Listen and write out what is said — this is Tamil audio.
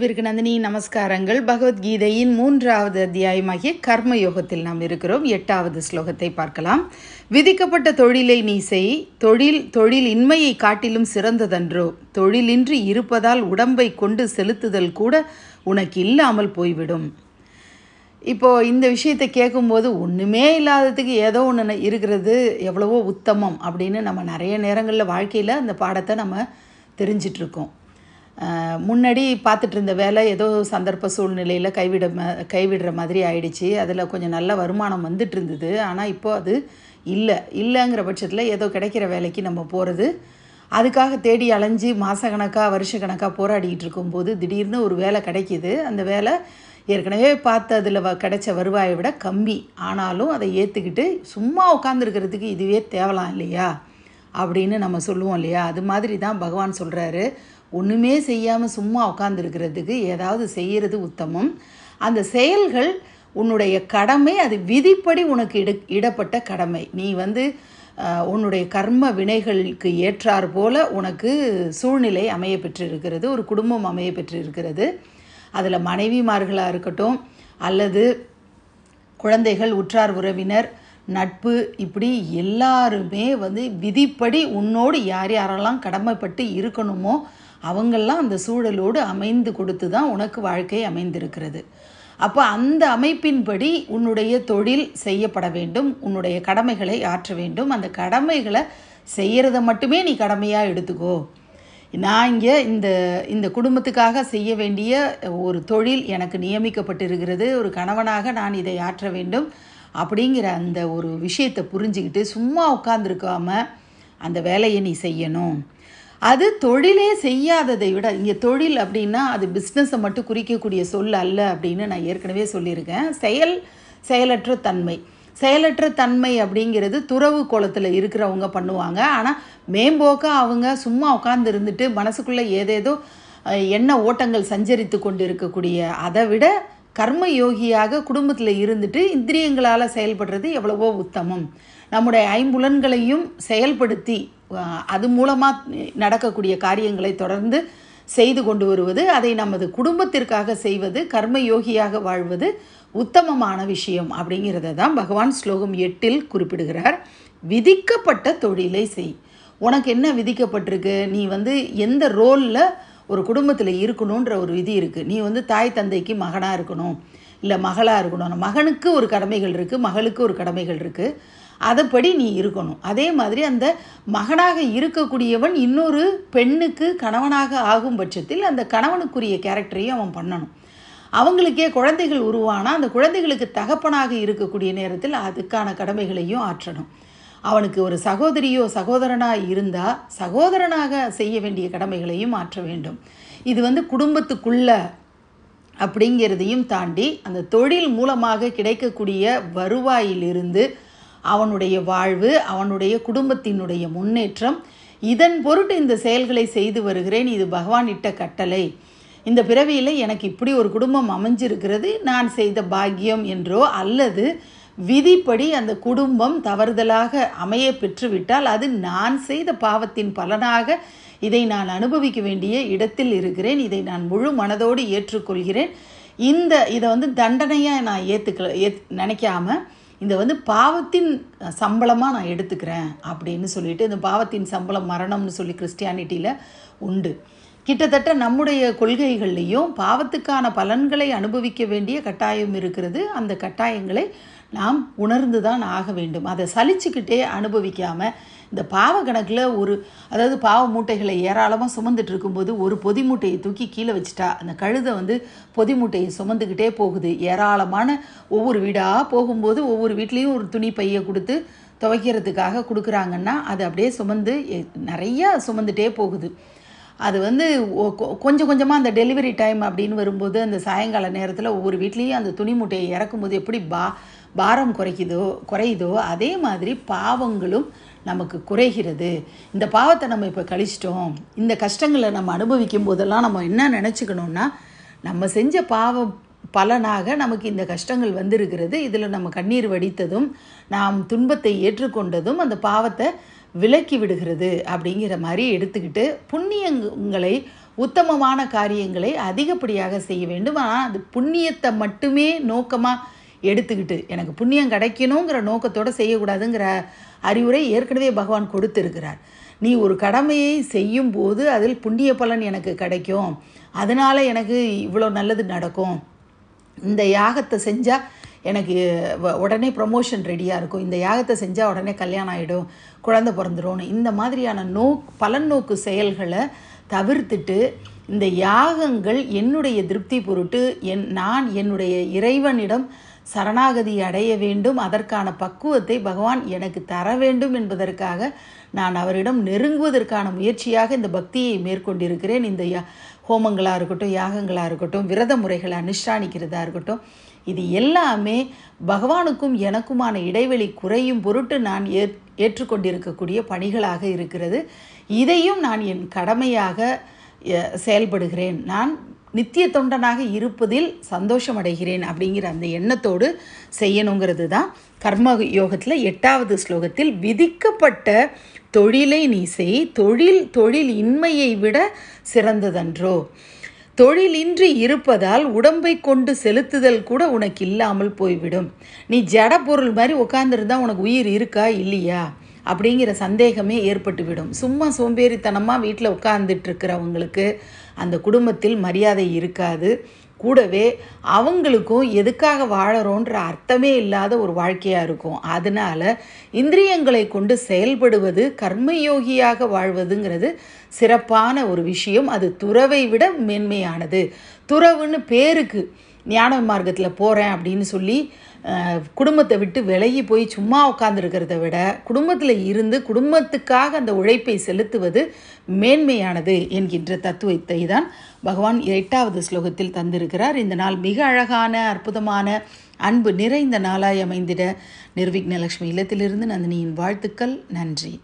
குருவிற்கு நந்தினி நமஸ்காரங்கள் பகவத்கீதையின் மூன்றாவது அத்தியாயமாகிய கர்மயோகத்தில் நாம் இருக்கிறோம் எட்டாவது ஸ்லோகத்தை பார்க்கலாம் விதிக்கப்பட்ட தொழிலை நீ செய் தொழில் தொழில் இன்மையை காட்டிலும் சிறந்ததன்றோ தொழிலின்றி இருப்பதால் உடம்பை கொண்டு செலுத்துதல் கூட உனக்கு இல்லாமல் போய்விடும் இப்போது இந்த விஷயத்தை கேட்கும்போது ஒன்றுமே இல்லாததுக்கு ஏதோ ஒன்று இருக்கிறது எவ்வளவோ உத்தமம் அப்படின்னு நம்ம நிறைய நேரங்களில் வாழ்க்கையில் அந்த பாடத்தை நம்ம தெரிஞ்சிட்ருக்கோம் முன்னாடி பார்த்துட்டு இருந்த வேலை ஏதோ சந்தர்ப்ப சூழ்நிலையில் கைவிட கைவிடுற மாதிரி ஆயிடுச்சு அதில் கொஞ்சம் நல்ல வருமானம் வந்துட்டு இருந்தது ஆனால் இப்போது அது இல்லை இல்லைங்கிற பட்சத்தில் ஏதோ கிடைக்கிற வேலைக்கு நம்ம போகிறது அதுக்காக தேடி அலைஞ்சு மாதக்கணக்காக வருஷக்கணக்காக போராடிக்கிட்டு இருக்கும்போது திடீர்னு ஒரு வேலை கிடைக்கிது அந்த வேலை ஏற்கனவே பார்த்து அதில் வ கிடைச்ச வருவாயை விட கம்மி ஆனாலும் அதை ஏற்றுக்கிட்டு சும்மா உட்காந்துருக்கிறதுக்கு இதுவே தேவலாம் இல்லையா அப்படின்னு நம்ம சொல்லுவோம் இல்லையா அது மாதிரி தான் பகவான் சொல்கிறாரு ஒன்றுமே செய்யாமல் சும்மா உட்காந்துருக்கிறதுக்கு ஏதாவது செய்கிறது உத்தமம் அந்த செயல்கள் உன்னுடைய கடமை அது விதிப்படி உனக்கு இட இடப்பட்ட கடமை நீ வந்து உன்னுடைய கர்ம வினைகளுக்கு ஏற்றார் போல உனக்கு சூழ்நிலை அமைய பெற்றிருக்கிறது ஒரு குடும்பம் அமைய பெற்றிருக்கிறது அதில் மனைவிமார்களாக இருக்கட்டும் அல்லது குழந்தைகள் உற்றார் உறவினர் நட்பு இப்படி எல்லாருமே வந்து விதிப்படி உன்னோடு யார் யாரெல்லாம் கடமைப்பட்டு இருக்கணுமோ அவங்கெல்லாம் அந்த சூழலோடு அமைந்து கொடுத்து தான் உனக்கு வாழ்க்கை அமைந்திருக்கிறது அப்போ அந்த அமைப்பின்படி உன்னுடைய தொழில் செய்யப்பட வேண்டும் உன்னுடைய கடமைகளை ஆற்ற வேண்டும் அந்த கடமைகளை செய்கிறத மட்டுமே நீ கடமையாக எடுத்துக்கோ நான் இங்கே இந்த இந்த குடும்பத்துக்காக செய்ய வேண்டிய ஒரு தொழில் எனக்கு நியமிக்கப்பட்டிருக்கிறது ஒரு கணவனாக நான் இதை ஆற்ற வேண்டும் அப்படிங்கிற அந்த ஒரு விஷயத்தை புரிஞ்சுக்கிட்டு சும்மா உட்காந்துருக்காம அந்த வேலையை நீ செய்யணும் அது தொழிலே செய்யாததை விட இங்கே தொழில் அப்படின்னா அது பிஸ்னஸை மட்டும் குறிக்கக்கூடிய சொல் அல்ல அப்படின்னு நான் ஏற்கனவே சொல்லியிருக்கேன் செயல் செயலற்ற தன்மை செயலற்ற தன்மை அப்படிங்கிறது துறவு குளத்தில் இருக்கிறவங்க பண்ணுவாங்க ஆனால் மேம்போக்காக அவங்க சும்மா உட்காந்து இருந்துட்டு மனசுக்குள்ளே ஏதேதோ எண்ண ஓட்டங்கள் சஞ்சரித்து கொண்டு இருக்கக்கூடிய அதை விட கர்ம யோகியாக குடும்பத்தில் இருந்துட்டு இந்திரியங்களால் செயல்படுறது எவ்வளவோ உத்தமம் நம்முடைய ஐம்புலன்களையும் செயல்படுத்தி அது மூலமாக நடக்கக்கூடிய காரியங்களை தொடர்ந்து செய்து கொண்டு வருவது அதை நமது குடும்பத்திற்காக செய்வது கர்மயோகியாக வாழ்வது உத்தமமான விஷயம் அப்படிங்கிறத தான் பகவான் ஸ்லோகம் எட்டில் குறிப்பிடுகிறார் விதிக்கப்பட்ட தொழிலை செய் உனக்கு என்ன விதிக்கப்பட்டிருக்கு நீ வந்து எந்த ரோலில் ஒரு குடும்பத்தில் இருக்கணுன்ற ஒரு விதி இருக்குது நீ வந்து தாய் தந்தைக்கு மகனாக இருக்கணும் இல்லை மகளாக இருக்கணும் மகனுக்கு ஒரு கடமைகள் இருக்குது மகளுக்கு ஒரு கடமைகள் இருக்குது அதைப்படி நீ இருக்கணும் அதே மாதிரி அந்த மகனாக இருக்கக்கூடியவன் இன்னொரு பெண்ணுக்கு கணவனாக ஆகும் பட்சத்தில் அந்த கணவனுக்குரிய கேரக்டரையும் அவன் பண்ணணும் அவங்களுக்கே குழந்தைகள் உருவானால் அந்த குழந்தைகளுக்கு தகப்பனாக இருக்கக்கூடிய நேரத்தில் அதுக்கான கடமைகளையும் ஆற்றணும் அவனுக்கு ஒரு சகோதரியோ சகோதரனாக இருந்தால் சகோதரனாக செய்ய வேண்டிய கடமைகளையும் ஆற்ற வேண்டும் இது வந்து குடும்பத்துக்குள்ள அப்படிங்கிறதையும் தாண்டி அந்த தொழில் மூலமாக கிடைக்கக்கூடிய வருவாயிலிருந்து அவனுடைய வாழ்வு அவனுடைய குடும்பத்தினுடைய முன்னேற்றம் இதன் பொருட்டு இந்த செயல்களை செய்து வருகிறேன் இது பகவான் இட்ட கட்டளை இந்த பிறவியில் எனக்கு இப்படி ஒரு குடும்பம் அமைஞ்சிருக்கிறது நான் செய்த பாக்கியம் என்றோ அல்லது விதிப்படி அந்த குடும்பம் தவறுதலாக அமைய பெற்றுவிட்டால் அது நான் செய்த பாவத்தின் பலனாக இதை நான் அனுபவிக்க வேண்டிய இடத்தில் இருக்கிறேன் இதை நான் முழு மனதோடு ஏற்றுக்கொள்கிறேன் இந்த இதை வந்து தண்டனையாக நான் ஏற்றுக்கல ஏ நினைக்காம இதை வந்து பாவத்தின் சம்பளமாக நான் எடுத்துக்கிறேன் அப்படின்னு சொல்லிட்டு இந்த பாவத்தின் சம்பளம் மரணம்னு சொல்லி கிறிஸ்டியானிட்டியில் உண்டு கிட்டத்தட்ட நம்முடைய கொள்கைகள்லேயும் பாவத்துக்கான பலன்களை அனுபவிக்க வேண்டிய கட்டாயம் இருக்கிறது அந்த கட்டாயங்களை நாம் உணர்ந்து தான் ஆக வேண்டும் அதை சலிச்சுக்கிட்டே அனுபவிக்காமல் இந்த பாவ கணக்கில் ஒரு அதாவது பாவ மூட்டைகளை ஏராளமாக சுமந்துட்டு இருக்கும்போது ஒரு பொதி மூட்டையை தூக்கி கீழே வச்சுட்டா அந்த கழுதை வந்து பொதி மூட்டையை சுமந்துக்கிட்டே போகுது ஏராளமான ஒவ்வொரு வீடாக போகும்போது ஒவ்வொரு வீட்லேயும் ஒரு துணி பையை கொடுத்து துவைக்கிறதுக்காக கொடுக்குறாங்கன்னா அது அப்படியே சுமந்து நிறையா சுமந்துட்டே போகுது அது வந்து கொஞ்சம் கொஞ்சமாக அந்த டெலிவரி டைம் அப்படின்னு வரும்போது அந்த சாயங்கால நேரத்தில் ஒவ்வொரு வீட்லேயும் அந்த துணி மூட்டையை இறக்கும்போது எப்படி பா பாரம் குறைக்குதோ குறையுதோ அதே மாதிரி பாவங்களும் நமக்கு குறைகிறது இந்த பாவத்தை நம்ம இப்போ கழிச்சிட்டோம் இந்த கஷ்டங்களை நம்ம அனுபவிக்கும் போதெல்லாம் நம்ம என்ன நினச்சிக்கணும்னா நம்ம செஞ்ச பாவம் பலனாக நமக்கு இந்த கஷ்டங்கள் வந்திருக்கிறது இதில் நம்ம கண்ணீர் வடித்ததும் நாம் துன்பத்தை ஏற்றுக்கொண்டதும் அந்த பாவத்தை விலக்கி விடுகிறது அப்படிங்கிற மாதிரி எடுத்துக்கிட்டு புண்ணியங்களை உத்தமமான காரியங்களை அதிகப்படியாக செய்ய வேண்டும் ஆனால் அது புண்ணியத்தை மட்டுமே நோக்கமாக எடுத்துக்கிட்டு எனக்கு புண்ணியம் கிடைக்கணுங்கிற நோக்கத்தோடு செய்யக்கூடாதுங்கிற அறிவுரை ஏற்கனவே பகவான் கொடுத்துருக்கிறார் நீ ஒரு கடமையை செய்யும் போது அதில் புண்ணிய பலன் எனக்கு கிடைக்கும் அதனால் எனக்கு இவ்வளோ நல்லது நடக்கும் இந்த யாகத்தை செஞ்சால் எனக்கு உடனே ப்ரொமோஷன் ரெடியாக இருக்கும் இந்த யாகத்தை செஞ்சால் உடனே கல்யாணம் ஆகிடும் குழந்தை பிறந்துடும் இந்த மாதிரியான நோ பலன் நோக்கு செயல்களை தவிர்த்துட்டு இந்த யாகங்கள் என்னுடைய திருப்தி பொருட்டு என் நான் என்னுடைய இறைவனிடம் சரணாகதி அடைய வேண்டும் அதற்கான பக்குவத்தை பகவான் எனக்கு தர வேண்டும் என்பதற்காக நான் அவரிடம் நெருங்குவதற்கான முயற்சியாக இந்த பக்தியை மேற்கொண்டிருக்கிறேன் இந்த யா ஹோமங்களாக இருக்கட்டும் யாகங்களாக இருக்கட்டும் விரத முறைகளை அனுஷ்டானிக்கிறதா இருக்கட்டும் இது எல்லாமே பகவானுக்கும் எனக்குமான இடைவெளி குறையும் பொருட்டு நான் ஏற் ஏற்றுக்கொண்டிருக்கக்கூடிய பணிகளாக இருக்கிறது இதையும் நான் என் கடமையாக செயல்படுகிறேன் நான் நித்திய தொண்டனாக இருப்பதில் சந்தோஷமடைகிறேன் அப்படிங்கிற அந்த எண்ணத்தோடு செய்யணுங்கிறது தான் கர்ம யோகத்தில் எட்டாவது ஸ்லோகத்தில் விதிக்கப்பட்ட தொழிலை நீ செய் தொழில் தொழில் இன்மையை விட சிறந்ததன்றோ தொழிலின்றி இருப்பதால் உடம்பை கொண்டு செலுத்துதல் கூட உனக்கு இல்லாமல் போய்விடும் நீ ஜட பொருள் மாதிரி உட்காந்துருந்தா உனக்கு உயிர் இருக்கா இல்லையா அப்படிங்கிற சந்தேகமே ஏற்பட்டுவிடும் சும்மா சோம்பேறித்தனமாக வீட்டில் உட்கார்ந்துட்டு இருக்கிறவங்களுக்கு அந்த குடும்பத்தில் மரியாதை இருக்காது கூடவே அவங்களுக்கும் எதுக்காக வாழறோன்ற அர்த்தமே இல்லாத ஒரு வாழ்க்கையாக இருக்கும் அதனால் இந்திரியங்களை கொண்டு செயல்படுவது கர்மயோகியாக வாழ்வதுங்கிறது சிறப்பான ஒரு விஷயம் அது துறவை விட மென்மையானது துறவுன்னு பேருக்கு ஞான மார்க்கத்தில் போகிறேன் அப்படின்னு சொல்லி குடும்பத்தை விட்டு விலகி போய் சும்மா உட்காந்துருக்கிறத விட குடும்பத்தில் இருந்து குடும்பத்துக்காக அந்த உழைப்பை செலுத்துவது மேன்மையானது என்கின்ற தத்துவத்தை தான் பகவான் எட்டாவது ஸ்லோகத்தில் தந்திருக்கிறார் இந்த நாள் மிக அழகான அற்புதமான அன்பு நிறைந்த நாளாய் அமைந்திட நிர்விக்னலக்ஷ்மி இல்லத்திலிருந்து நந்தினியின் வாழ்த்துக்கள் நன்றி